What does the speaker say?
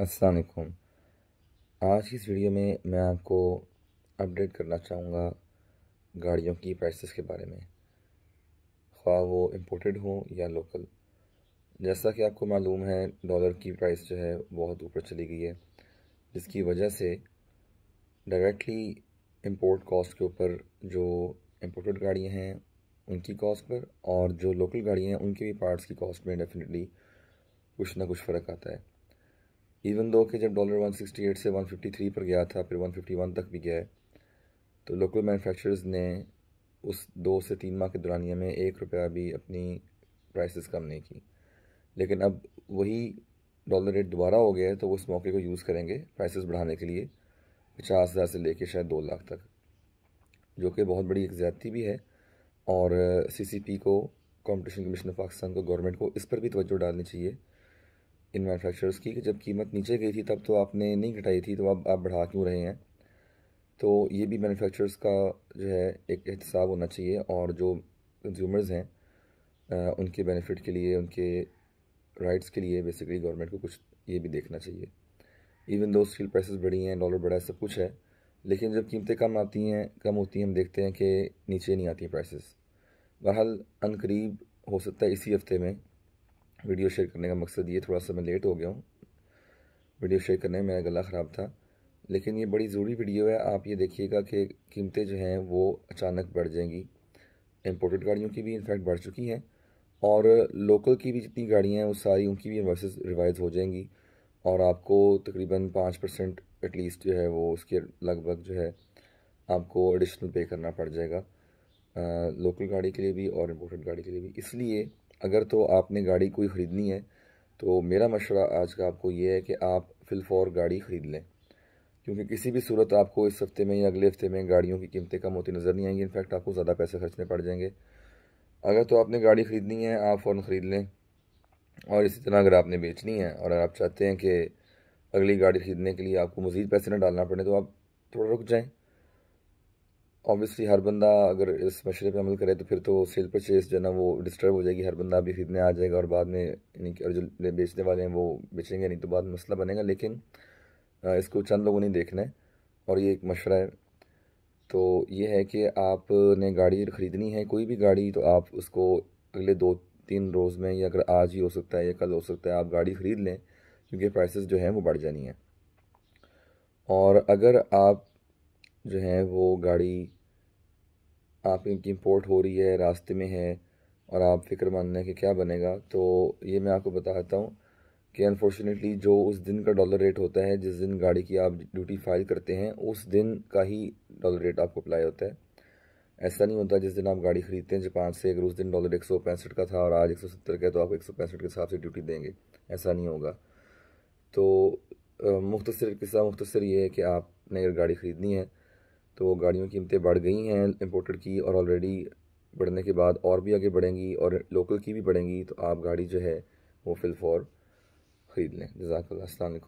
असलकुम आज की इस वीडियो में मैं आपको अपडेट करना चाहूँगा गाड़ियों की प्राइसेस के बारे में ख्वा वो इम्पोर्टेड हो या लोकल जैसा कि आपको मालूम है डॉलर की प्राइस जो है बहुत ऊपर चली गई है जिसकी वजह से डायरेक्टली इम्पोर्ट कॉस्ट के ऊपर जो इम्पोर्टेड गाड़ियाँ हैं उनकी कॉस्ट पर और जो लोकल गाड़ियाँ हैं उनके भी पार्ट्स की कॉस्ट में डेफिनेटली कुछ ना कुछ फ़र्क आता है इवन दो कि जब डॉलर 168 से 153 पर गया था फिर 151 तक भी गया है तो लोकल मैन्युफैक्चरर्स ने उस दो से तीन माह के दौरानिया में एक रुपया भी अपनी प्राइसेस कम नहीं की लेकिन अब वही डॉलर रेट दोबारा हो गया है तो वो इस मौके को यूज़ करेंगे प्राइसेस बढ़ाने के लिए पचास हज़ार से लेके शायद दो लाख तक जो कि बहुत बड़ी एक ज़्यादती भी है और सीसीपी को कंपटीशन कमीशन ऑफ पाकिस्तान को गवर्नमेंट को इस पर भी तवज्जो डालनी चाहिए इन मैनुफैक्चरर्स की कि जब कीमत नीचे गई थी तब तो आपने नहीं घटाई थी तो अब आप बढ़ा क्यों रहे हैं तो ये भी मैनुफैक्चरर्स का जो है एक एहतसाब होना चाहिए और जो कंज्यूमर्स हैं उनके बेनिफिट के लिए उनके राइट्स के लिए बेसिकली गवर्नमेंट को कुछ ये भी देखना चाहिए इवन दो स्टील प्राइसेस बढ़ी हैं डॉलर बढ़ा है सब कुछ है लेकिन जब कीमतें कम आती हैं कम होती हैं हम देखते हैं कि नीचे नहीं आती हैं प्राइसेस बहरहाल अनकरीब हो सकता है इसी हफ्ते में वीडियो शेयर करने का मकसद ये थोड़ा सा मैं लेट हो गया हूँ वीडियो शेयर करने में मेरा गला ख़राब था लेकिन ये बड़ी ज़रूरी वीडियो है आप ये देखिएगा कि कीमतें जो हैं वो अचानक बढ़ जाएंगी इम्पोर्टेड गाड़ियों की भी इनफैक्ट बढ़ चुकी हैं और लोकल की भी जितनी गाड़ियाँ हैं वो सारी उनकी भी वर्सेस रिवाइज हो जाएंगी और आपको तकरीबन पाँच परसेंट एटलीस्ट जो है वो उसके लगभग जो है आपको एडिशनल पे करना पड़ जाएगा आ, लोकल गाड़ी के लिए भी और इम्पोर्टेड गाड़ी के लिए भी इसलिए अगर तो आपने गाड़ी कोई ख़रीदनी है तो मेरा मशवरा आज का आपको ये है कि आप फिलफौर गाड़ी ख़रीद लें क्योंकि किसी भी सूरत आपको इस हफ्ते में या अगले हफ्ते में गाड़ियों की कीमतें कम होती नज़र नहीं आएंगी इनफैक्ट आपको ज़्यादा पैसे खर्चने पड़ जाएंगे अगर तो आपने गाड़ी ख़रीदनी है आप फ़ौरन ख़रीद लें और इसी तरह अगर आपने बेचनी है और आप चाहते हैं कि अगली गाड़ी ख़रीदने के लिए आपको मज़ीद पैसे ना डालना पड़े तो आप थोड़ा रुक जाएँ ऑब्वियसली हर बंदा अगर इस मशरे पे अमल करे तो फिर तो सेल परचेस जो है ना वो डिस्टर्ब हो जाएगी हर बंदा अभी ख़रीदने आ जाएगा और बाद में यानी कि जो बेचने वाले हैं वो बेचेंगे नहीं तो बाद में मसला बनेगा लेकिन इसको चंद लोगों ने देखना है और ये एक मशरा है तो ये है कि आपने गाड़ी ख़रीदनी है कोई भी गाड़ी तो आप उसको अगले दो तीन रोज़ में या अगर आज ही हो सकता है या कल हो सकता है आप गाड़ी ख़रीद लें क्योंकि प्राइसेस जो हैं वो बढ़ जानी है और अगर आप जो हैं वो गाड़ी आपकी इनकी इम्पोर्ट हो रही है रास्ते में है और आप फिक्रमंद हैं कि क्या बनेगा तो ये मैं आपको बताता हूँ कि अनफॉर्चुनेटली जो उस दिन का डॉलर रेट होता है जिस दिन गाड़ी की आप ड्यूटी फाइल करते हैं उस दिन का ही डॉलर रेट आपको अप्लाई होता है ऐसा नहीं होता जिस दिन आप गाड़ी ख़रीदते हैं जापान से अगर उस दिन डॉलर एक का था और आज एक का है तो आप एक के हिसाब से ड्यूटी देंगे ऐसा नहीं होगा तो मुख्तर किस्सा मुख्तर ये है कि आपने अगर गाड़ी ख़रीदनी है तो गाड़ियों की कीमतें बढ़ गई हैं इम्पोर्टेड की और ऑलरेडी बढ़ने के बाद और भी आगे बढ़ेंगी और लोकल की भी बढ़ेंगी तो आप गाड़ी जो है वो फिलफॉर ख़रीद लें जजाकल्ला